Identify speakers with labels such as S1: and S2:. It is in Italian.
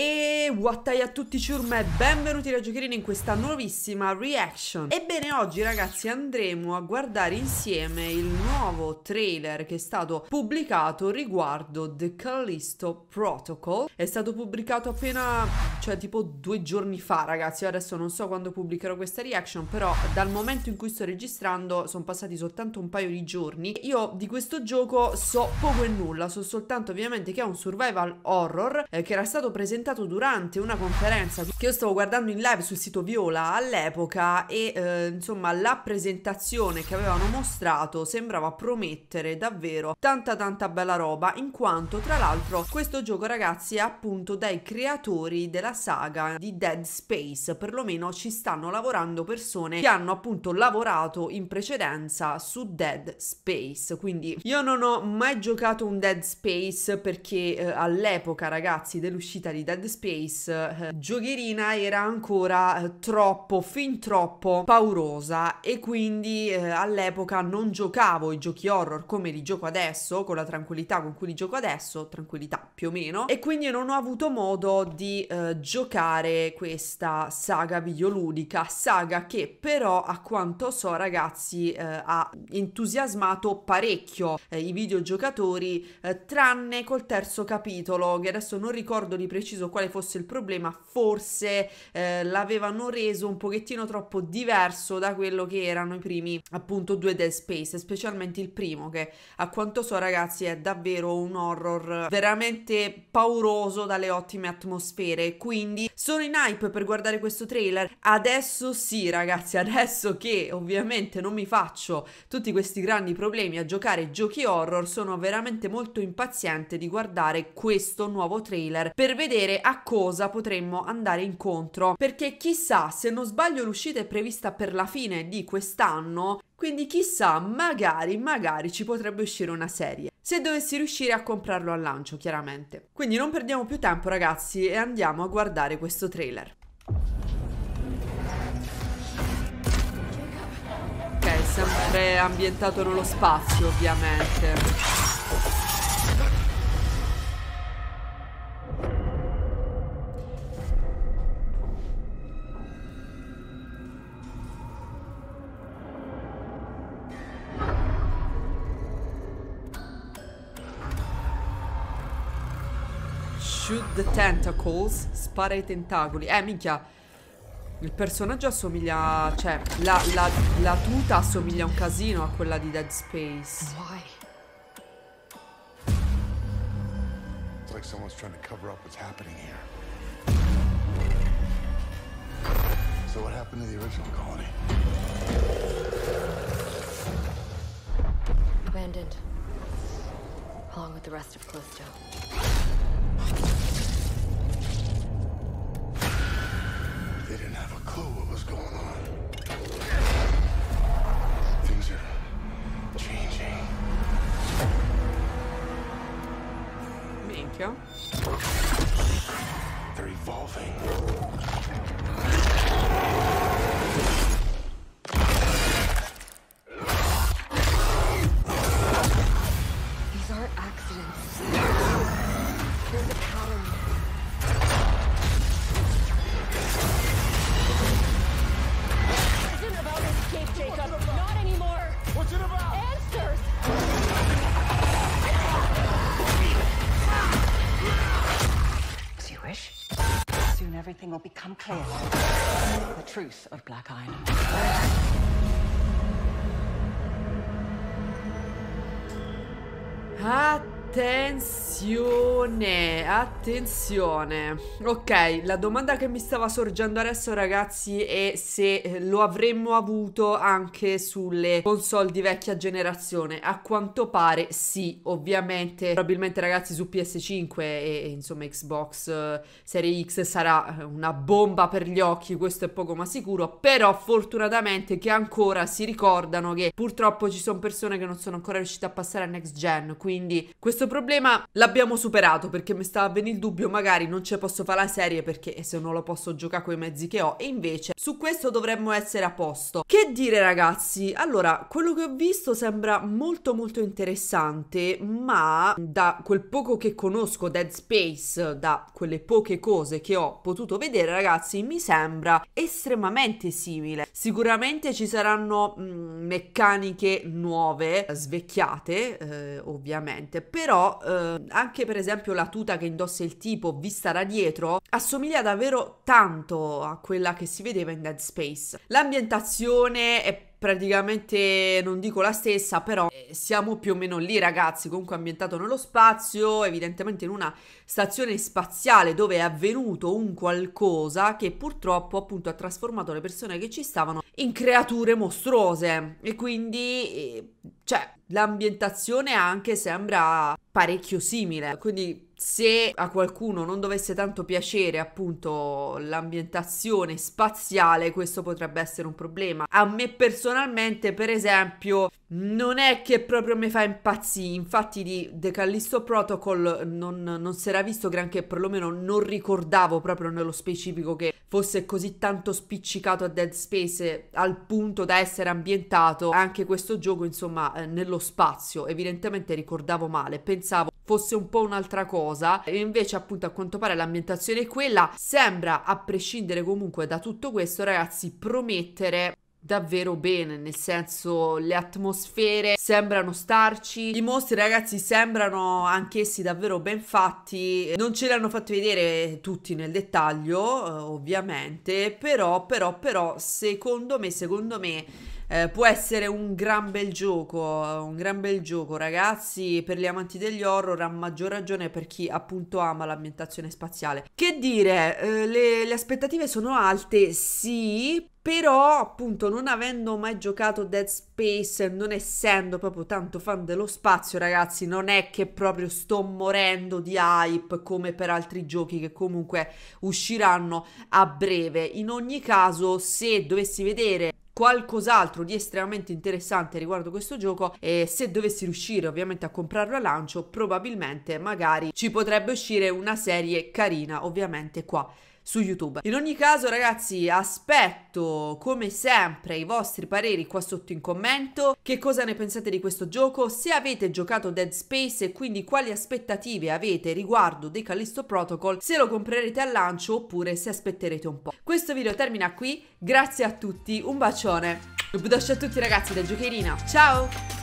S1: Et eh, e Wattai a tutti ciurma e benvenuti da Giocherino in questa nuovissima reaction Ebbene oggi ragazzi andremo a guardare insieme il nuovo trailer che è stato pubblicato riguardo The Callisto Protocol È stato pubblicato appena, cioè tipo due giorni fa ragazzi, Io adesso non so quando pubblicherò questa reaction Però dal momento in cui sto registrando sono passati soltanto un paio di giorni Io di questo gioco so poco e nulla, so soltanto ovviamente che è un survival horror eh, che era stato presentato durante durante una conferenza che io stavo guardando in live sul sito Viola all'epoca e eh, insomma la presentazione che avevano mostrato sembrava promettere davvero tanta tanta bella roba in quanto tra l'altro questo gioco ragazzi è appunto dai creatori della saga di Dead Space perlomeno ci stanno lavorando persone che hanno appunto lavorato in precedenza su Dead Space quindi io non ho mai giocato un Dead Space perché eh, all'epoca ragazzi dell'uscita di Dead Space Grace eh, giocherina era ancora eh, troppo, fin troppo paurosa e quindi eh, all'epoca non giocavo i giochi horror come li gioco adesso, con la tranquillità con cui li gioco adesso, tranquillità più o meno, e quindi non ho avuto modo di eh, giocare questa saga videoludica, saga che però a quanto so ragazzi eh, ha entusiasmato parecchio eh, i videogiocatori, tranne col terzo capitolo, che adesso non ricordo di preciso quale fosse il problema, forse eh, l'avevano reso un pochettino troppo diverso da quello che erano i primi appunto due Dead Space, specialmente il primo che a quanto so ragazzi è davvero un horror veramente pauroso dalle ottime atmosfere, quindi sono in hype per guardare questo trailer. Adesso sì ragazzi, adesso che ovviamente non mi faccio tutti questi grandi problemi a giocare giochi horror, sono veramente molto impaziente di guardare questo nuovo trailer per vedere a cosa cosa potremmo andare incontro, perché chissà, se non sbaglio l'uscita è prevista per la fine di quest'anno, quindi chissà, magari, magari ci potrebbe uscire una serie se dovessi riuscire a comprarlo al lancio, chiaramente. Quindi non perdiamo più tempo, ragazzi, e andiamo a guardare questo trailer. Ok, sempre ambientato nello spazio, ovviamente. Shoot the tentacles. Spara i tentacoli. Eh, minchia. Il personaggio assomiglia... Cioè, la, la, la tuta assomiglia un casino a quella di Dead Space. Why? It's like someone's trying to cover up what's happening here. So what happened to the original colony? Abandoned. Along with the rest of Callisto. They didn't have a clue what was going on. Things are changing. They're evolving. everything will become clear. The truth of Black Iron. Ah, Attenzione, attenzione. Ok, la domanda che mi stava sorgendo adesso ragazzi è se eh, lo avremmo avuto anche sulle console di vecchia generazione. A quanto pare sì, ovviamente, probabilmente ragazzi su PS5 e, e insomma Xbox eh, Serie X sarà eh, una bomba per gli occhi, questo è poco ma sicuro, però fortunatamente che ancora si ricordano che purtroppo ci sono persone che non sono ancora riuscite a passare a next gen, quindi questo questo problema l'abbiamo superato perché mi stava venendo il dubbio, magari non ce posso fare la serie perché se non lo posso giocare con i mezzi che ho. E invece su questo dovremmo essere a posto. Che dire ragazzi? Allora, quello che ho visto sembra molto molto interessante, ma da quel poco che conosco Dead Space, da quelle poche cose che ho potuto vedere ragazzi, mi sembra estremamente simile. Sicuramente ci saranno mh, mm, meccaniche nuove, svecchiate eh, ovviamente, però però eh, anche per esempio la tuta che indossa il tipo vista da dietro assomiglia davvero tanto a quella che si vedeva in Dead Space. L'ambientazione è praticamente non dico la stessa, però siamo più o meno lì ragazzi, comunque ambientato nello spazio, evidentemente in una stazione spaziale dove è avvenuto un qualcosa che purtroppo appunto ha trasformato le persone che ci stavano in creature mostruose e quindi eh, cioè l'ambientazione anche sembra parecchio simile, quindi se a qualcuno non dovesse tanto piacere appunto l'ambientazione spaziale, questo potrebbe essere un problema. A me personalmente, per esempio, non è che proprio mi fa impazzire. Infatti, di The Callisto Protocol non, non si era visto granché, perlomeno non ricordavo proprio nello specifico che fosse così tanto spiccicato a Dead Space al punto da essere ambientato anche questo gioco, insomma, eh, nello spazio. Evidentemente ricordavo male, pensavo fosse un po' un'altra cosa e invece appunto a quanto pare l'ambientazione è quella sembra a prescindere comunque da tutto questo ragazzi promettere davvero bene, nel senso le atmosfere sembrano starci, i mostri ragazzi sembrano anch'essi davvero ben fatti, non ce li hanno fatti vedere tutti nel dettaglio eh, ovviamente, però però però secondo me, secondo me eh, può essere un gran bel gioco, un gran bel gioco ragazzi, per gli amanti degli horror a maggior ragione per chi appunto ama l'ambientazione spaziale. Che dire, eh, le, le aspettative sono alte, sì, però, appunto, non avendo mai giocato Dead Space, non essendo proprio tanto fan dello spazio, ragazzi, non è che proprio sto morendo di hype come per altri giochi che comunque usciranno a breve. In ogni caso, se dovessi vedere qualcos'altro di estremamente interessante riguardo questo gioco e se dovessi riuscire ovviamente a comprarlo a lancio probabilmente magari ci potrebbe uscire una serie carina ovviamente qua su YouTube. In ogni caso, ragazzi, aspetto come sempre i vostri pareri qua sotto in commento. Che cosa ne pensate di questo gioco? Se avete giocato Dead Space e quindi quali aspettative avete riguardo The Callisto Protocol, se lo comprerete al lancio oppure se aspetterete un po'. Questo video termina qui, grazie a tutti, un bacione. Un bacio a tutti ragazzi da Giocherina, ciao!